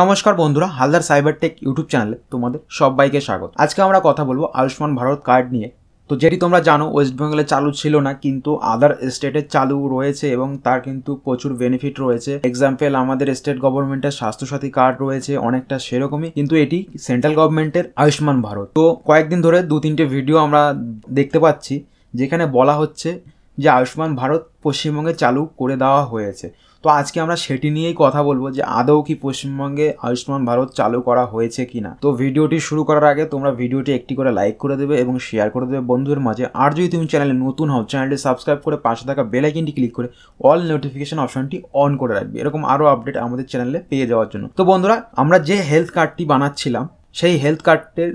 নমস্কার বন্ধুরা Haldar cyber take YouTube চ্যানেলে তোমাদের সবাইকে স্বাগত আজকে আমরা কথা বলবো আয়ুষ্মান ভারত কার্ড নিয়ে তো যেটি তোমরা জানো ওয়েস্ট বেঙ্গলে চালু ছিল না কিন্তু আদার স্টেটে চালু রয়েছে এবং তার কিন্তু প্রচুর বেনিফিট রয়েছে এক্সাম্পল আমাদের স্টেট গভর্নমেন্টের স্বাস্থ্যসাথী কার্ড রয়েছে অনেকটা সেরকমই কিন্তু এটি সেন্ট্রাল গভর্নমেন্টের আয়ুষ্মান ভারত তো কয়েকদিন ধরে দু তিনটে ভিডিও আমরা দেখতে পাচ্ছি যেখানে বলা হচ্ছে যে আয়ুষ্মান ভারত পশ্চিমবঙ্গে চালু করে দেওয়া হয়েছে তো আজকে আমরা সেটি নিয়েই কথা বলবো যে আদৌ কি পশ্চিমবঙ্গে আয়ুষ্মান ভারত চালু করা হয়েছে কি না তো ভিডিওটি শুরু করার আগে তোমরা ভিডিওটি একটি করে লাইক করে দেবে এবং শেয়ার করে দেবে বন্ধুদের মাঝে আর যদি তুমি চ্যানেলে নতুন হও চ্যানেলটি সাবস্ক্রাইব করে পাশে থাকা বেল আইকনটি ক্লিক করে অল নোটিফিকেশন অপশনটি অন করে রাখবে এরকম আরও আপডেট আমাদের চ্যানেলে পেয়ে যাওয়ার জন্য তো বন্ধুরা আমরা যে হেলথ কার্ডটি বানাচ্ছিলাম সেই হেলথ কার্ডের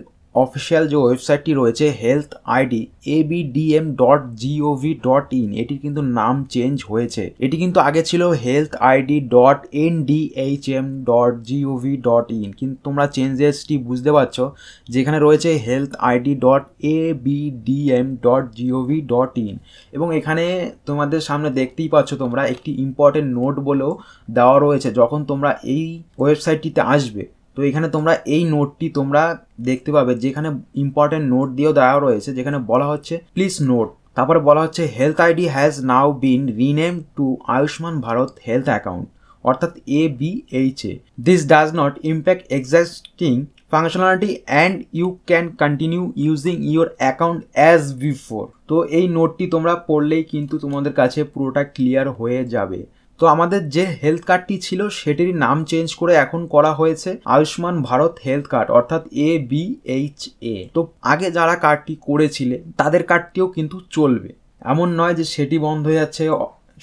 অফিসিয়াল যে ওয়েবসাইটটি রয়েছে health ID ABDM dot G O V dot in এটির কিন্তু নাম চেঞ্জ হয়েছে এটি কিন্তু আগে ছিল health ID dot N M dot G O V dot in কিন্তু তোমরা চেঞ্জেসটি বুঝতে পারছো যেখানে রয়েছে health ID dot ABDM dot G O V dot in এবং এখানে তোমাদের সামনে দেখতেই পাচ্ছ তোমরা একটি ইম্পর্টেন্ট নোট বলেও দেওয়া রয়েছে যখন তোমরা এই ওয়েবসাইটটিতে আসবে তো এখানে তোমরা এই নোটটি তোমরা দেখতে পাবে যেখানে ইম্পর্টেন্ট নোট দিয়েও দেওয়া রয়েছে যেখানে বলা হচ্ছে প্লিজ নোট তারপরে বলা হচ্ছে health ID has now been rename to Ayushman Bharat health account অর্থাৎ A B H A this does not impact existing functionality and you can continue using your account as before তো এই নোটটি তোমরা পড়লেই কিন্তু তোমাদের কাছে পুরোটা ক্লিয়ার হয়ে যাবে তো আমাদের যে হেলথ কার্ডটি ছিল সেটির নাম চেঞ্জ করে এখন করা হয়েছে আয়ুষ্মান ভারত হেলথ কার্ড অর্থাৎ এ বি এইচ এ তো আগে যারা কার্ডটি করেছিলে তাদের কার্ডটিও কিন্তু চলবে এমন নয় যে সেটি বন্ধ হয়ে যাচ্ছে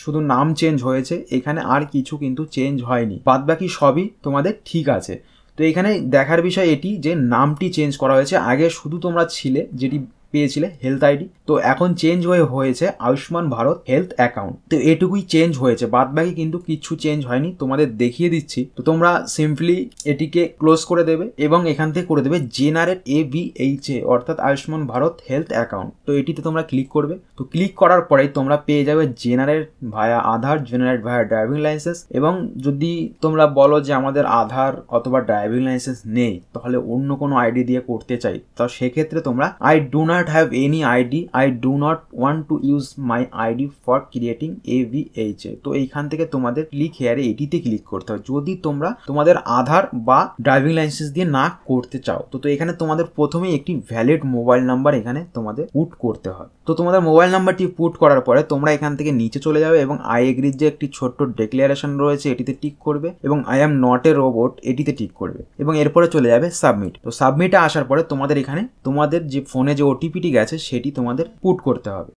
শুধু নাম চেঞ্জ হয়েছে এখানে আর কিছু কিন্তু চেঞ্জ হয়নি বাদবাকি সবই তোমাদের ঠিক আছে তো এখানে দেখার বিষয় এটি যে নামটি চেঞ্জ করা হয়েছে আগে শুধু তোমরা ছিলে যেটি পেয়েছিলে হেলথ আইডি তো এখন চেঞ্জ হয়ে হয়েছে আয়ুষ্মান ভারত হেলথ অ্যাকাউন্ট তো এটুকুই চেঞ্জ হয়েছে বাদ বাকি কিন্তু কিচ্ছু চেঞ্জ হয়নি তোমাদের দেখিয়ে দিচ্ছি তো তোমরা সিম্পলি এটিকে ক্লোজ করে দেবে এবং এখান থেকে করে দেবে generate A B H A অর্থাৎ আয়ুষ্মান ভারত হেলথ অ্যাকাউন্ট তো এটিতে তোমরা ক্লিক করবে তো ক্লিক করার পরেই তোমরা পেয়ে যাবে generate via Aadhaar generate via driving licence এবং যদি তোমরা বলো যে আমাদের আধার অথবা ড্রাইভিং লাইসেন্স নেই তাহলে অন্য কোনো আইডি দিয়ে করতে চাই তো সেক্ষেত্রে তোমরা I do not have any ID I do not want to use my ID for creating A V A তো এইখান থেকে তোমাদের ক্লিক হেয়ারে এটিতে ক্লিক করতে হবে যদি তোমরা তোমাদের আধার বা ড্রাইভিং লাইসেন্স দিয়ে না করতে চাও তো তো এখানে তোমাদের প্রথমে একটি ভ্যালিড মোবাইল নাম্বার এখানে তোমাদের পুট করতে হয় তো তোমাদের মোবাইল নাম্বারটি পুট করার পরে তোমরা এখান থেকে নিচে চলে যাবে এবং আই এগ্রির যে একটি ছোট্ট ডিক্লারেশন রয়েছে এটিতে টিক করবে এবং I am not a robot এটিতে টিক করবে এবং এরপরে চলে যাবে সাবমিট তো সাবমিটে আসার পরে তোমাদের এখানে তোমাদের যে ফোনে যে ওটি ওটিপিটি গেছে সেটি তোমাদের পুট করতে হবে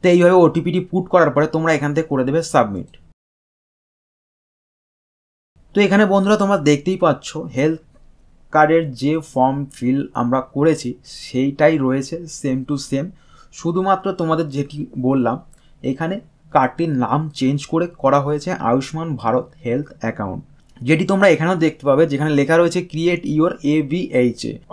তো এইভাবে ওটিপিটি পুট করার পরে তোমরা এখান থেকে করে দেবে সাবমিট তো এখানে বন্ধুরা তোমরা দেখতেই পাচ্ছ হেলথ কার্ডের যে ফর্ম ফিল আমরা করেছি সেইটাই রয়েছে সেম টু সেম শুধুমাত্র তোমাদের যেটি বললাম এখানে কার্ডটির নাম চেঞ্জ করে করা হয়েছে আয়ুষ্মান ভারত হেলথ অ্যাকাউন্ট যেটি তোমরা এখানেও দেখতে পাবে যেখানে লেখা রয়েছে ক্রিয়েট ইউর এ এ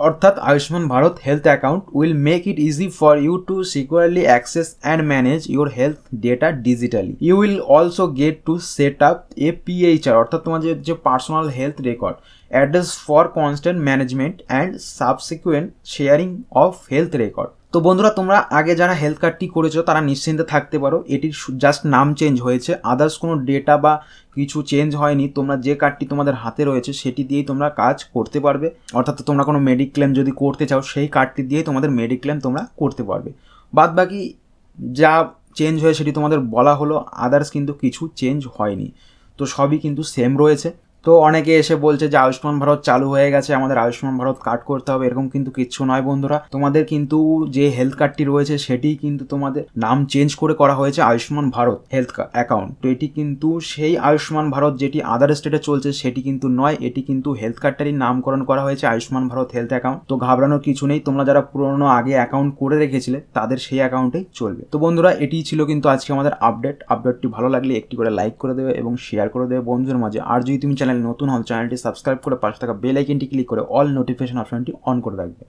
অর্থাৎ Ayushman Bharat health account will make it easy for you to securely access and manage your health data digitally you will also get to set up a PHR অর্থাৎ তোমার যে personal health record address for constant management and subsequent sharing of health record তো বন্ধুরা তোমরা আগে যারা health কার্ডটি করেছো তারা নিশ্চিন্তে থাকতে পারো এটির জাস্ট নাম চেঞ্জ হয়েছে আদার্স কোনো ডেটা বা কিছু চেঞ্জ হয়নি তোমরা যে কার্ডটি তোমাদের হাতে রয়েছে সেটি দিয়েই তোমরা কাজ করতে পারবে অর্থাৎ তোমরা কোনো মেডিক্লেম যদি করতে চাও সেই কার্ডটি দিয়েই তোমাদের মেডিক্লেম তোমরা করতে পারবে বাদ বাকি যা চেঞ্জ হয়ে সেটি তোমাদের বলা হলো আদার্স কিন্তু কিছু চেঞ্জ হয়নি তো সবই কিন্তু সেম রয়েছে তো অনেকে এসে বলছে যে আয়ুষ্মান ভারত চালু হয়ে গেছে আমাদের আয়ুষ্মান ভারত কার্ড করতে হবে এরকম কিন্তু কিচ্ছু নয় বন্ধুরা তোমাদের কিন্তু যে হেলথ কার্ডটি রয়েছে সেটি কিন্তু তোমাদের নাম চেঞ্জ করে করা হয়েছে আয়ুষ্মান ভারত হেলথ অ্যাকাউন্ট তো এটি কিন্তু সেই আয়ুষ্মান ভারত যেটি আদার স্টেটে চলছে সেটি কিন্তু নয় এটি কিন্তু হেলথ কার্ডটারই নামকরণ করা হয়েছে আয়ুষ্মান ভারত হেলথ অ্যাকাউন্ট তো ঘাবড়ানোর কিছু নেই তোমরা যারা পুরনো আগে অ্যাকাউন্ট করে রেখেছিলে তাদের সেই অ্যাকাউন্টেই চলবে তো বন্ধুরা এটি ছিল কিন্তু আজকে আমাদের আপডেট আপডেটটি ভালো লাগলে একটি করে লাইক করে দেবে এবং শেয়ার করে দেবে বন্ধুদের মাঝে আর যদি তুমি চ্যানেল চ্যানেল নতুন হল চ্যানেলটি সাবস্ক্রাইব করে পাশে থাকা বেল আইকনটি ক্লিক করে অল নোটিফিকেশন অপশনটি অন করে রাখবে